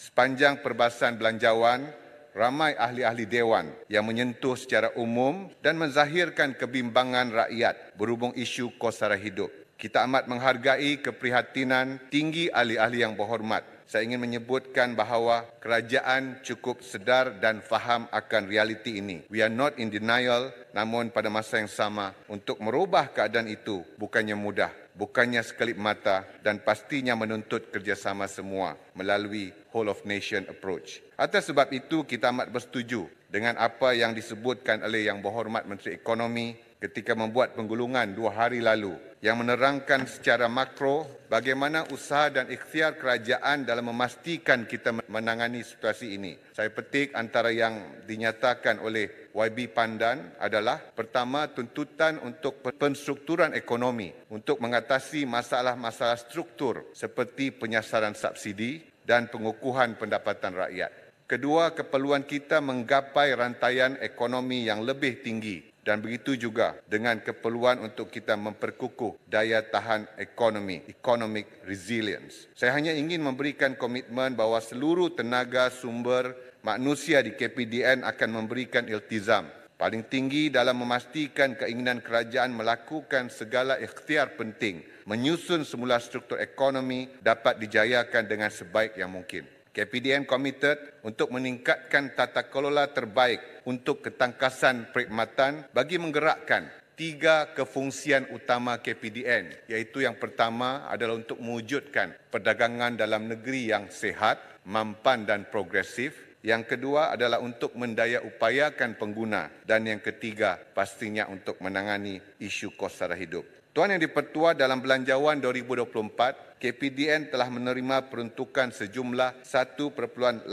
Sepanjang perbasan belanjawan, ramai ahli-ahli dewan yang menyentuh secara umum dan menzahirkan kebimbangan rakyat berhubung isu kos sara hidup. Kita amat menghargai keprihatinan tinggi ahli-ahli yang berhormat saya ingin menyebutkan bahawa kerajaan cukup sedar dan faham akan realiti ini. We are not in denial, namun pada masa yang sama untuk merubah keadaan itu bukannya mudah, bukannya sekelip mata dan pastinya menuntut kerjasama semua melalui whole of nation approach. Atas sebab itu kita amat bersetuju dengan apa yang disebutkan oleh Yang Berhormat Menteri Ekonomi ketika membuat penggulungan dua hari lalu yang menerangkan secara makro bagaimana usaha dan ikhtiar kerajaan dalam memastikan kita menangani situasi ini. Saya petik antara yang dinyatakan oleh YB Pandan adalah pertama tuntutan untuk penstrukturan ekonomi untuk mengatasi masalah-masalah struktur seperti penyasaran subsidi dan pengukuhan pendapatan rakyat. Kedua, keperluan kita menggapai rantaian ekonomi yang lebih tinggi dan begitu juga dengan keperluan untuk kita memperkukuh daya tahan ekonomi, economic resilience. Saya hanya ingin memberikan komitmen bahawa seluruh tenaga sumber manusia di KPDN akan memberikan iltizam paling tinggi dalam memastikan keinginan kerajaan melakukan segala ikhtiar penting menyusun semula struktur ekonomi dapat dijayakan dengan sebaik yang mungkin. KPDN committed untuk meningkatkan tata kelola terbaik untuk ketangkasan perkhidmatan bagi menggerakkan tiga kefungsian utama KPDN iaitu yang pertama adalah untuk mewujudkan perdagangan dalam negeri yang sehat, mampan dan progresif. Yang kedua adalah untuk mendaya upayakan pengguna dan yang ketiga pastinya untuk menangani isu kos sara hidup. Tuan yang dipertua dalam belanjawan 2024, KPDN telah menerima peruntukan sejumlah 1.88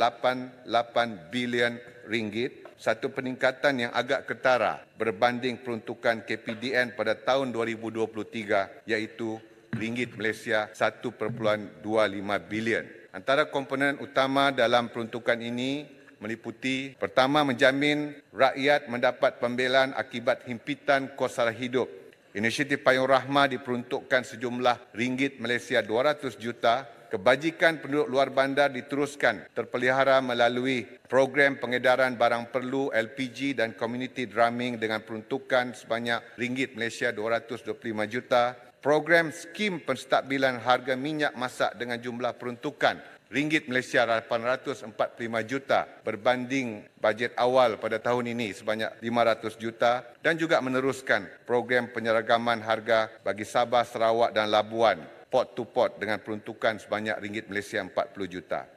bilion ringgit, satu peningkatan yang agak ketara berbanding peruntukan KPDN pada tahun 2023 iaitu ringgit Malaysia 1.25 bilion. Antara komponen utama dalam peruntukan ini meliputi pertama menjamin rakyat mendapat pembelaan akibat himpitan kos sara hidup Inisiatif Payung Rahma diperuntukkan sejumlah ringgit Malaysia 200 juta. Kebajikan penduduk luar bandar diteruskan terpelihara melalui program pengedaran barang perlu LPG dan community drumming dengan peruntukan sebanyak ringgit Malaysia 225 juta program skim penstabilan harga minyak masak dengan jumlah peruntukan ringgit Malaysia 845 juta berbanding bajet awal pada tahun ini sebanyak 500 juta dan juga meneruskan program penyeragaman harga bagi Sabah, Sarawak dan Labuan port to port dengan peruntukan sebanyak ringgit Malaysia 40 juta.